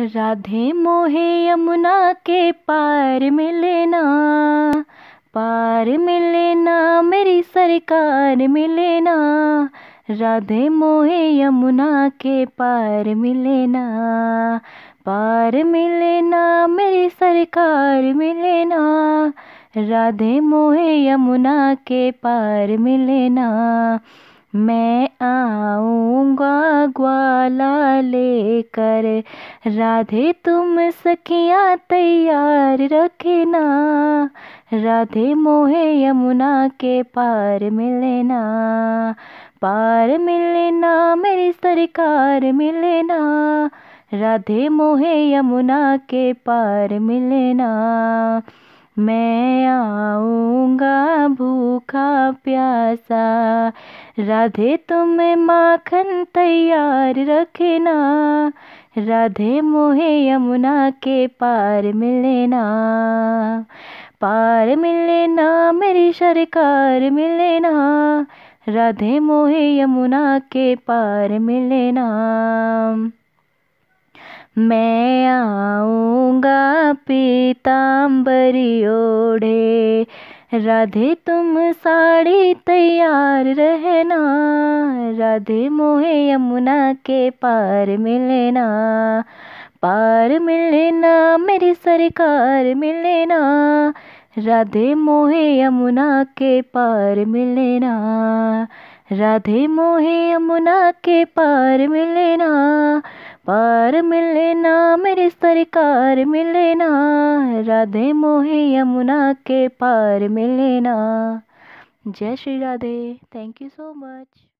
राधे मोहे यमुना के पार मिलना पार मिलना मेरी सरकार मिलेना राधे मोहे यमुना के पार मिलना पार मिलना मेरी सरकार मिलना राधे मोहे यमुना के पार मिलना मैं आऊँगा ग्वाला लेकर राधे तुम सखियाँ तैयार रखना राधे मोहे यमुना के पार मिलना पार मिलना मेरी सरकार मिलना राधे मोहे यमुना के पार मिलना मैं आऊँ भूखा प्यासा राधे तुम माखन तैयार रखना राधे मोहे यमुना के पार मिलना पार मिलना मेरी सरकार मिलना राधे मोहे यमुना के पार मिलना मैं आऊँगा पीताम्बरी ओढ़े राधे तुम साड़ी तैयार रहना राधे मोहे यमुना के पार मिलना पार मिलना मेरी सरकार मिलना राधे मोहे यमुना के पार मिलना राधे मोहे यमुना के पार मिलना पार मिले ना मेरे सरकार ना राधे मोहे यमुना के पार ना जय Shri Radhe thank you so much